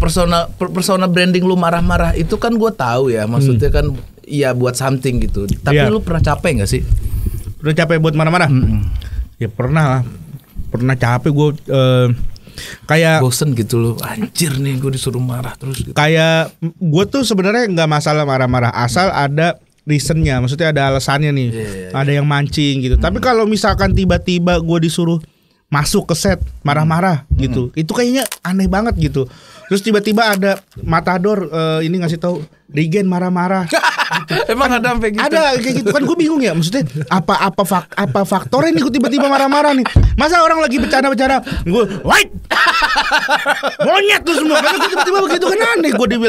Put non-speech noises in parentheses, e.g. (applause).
persona persona branding lu marah-marah itu kan gue tahu ya maksudnya hmm. kan ya buat something gitu tapi ya. lu pernah capek nggak sih pernah capek buat marah-marah hmm. ya pernah lah pernah capek gue uh, kayak bosen gitu loh anjir nih gue disuruh marah terus gitu. kayak gue tuh sebenarnya nggak masalah marah-marah asal hmm. ada reasonnya maksudnya ada alasannya nih yeah, yeah, yeah. ada yang mancing gitu hmm. tapi kalau misalkan tiba-tiba gue disuruh masuk ke set marah-marah hmm. gitu. Hmm. Itu kayaknya aneh banget gitu. Terus tiba-tiba ada matador uh, ini ngasih tahu Regen marah-marah. (laughs) gitu. Emang kan, ada sampai gitu. Ada kayak gitu kan gue bingung ya maksudnya apa apa fak, apa faktornya ini gue tiba-tiba marah-marah nih. Masa orang lagi bercanda-bercanda gue white (laughs) monyet tuh semua. Karena tiba-tiba begitu kan aneh gue dibilang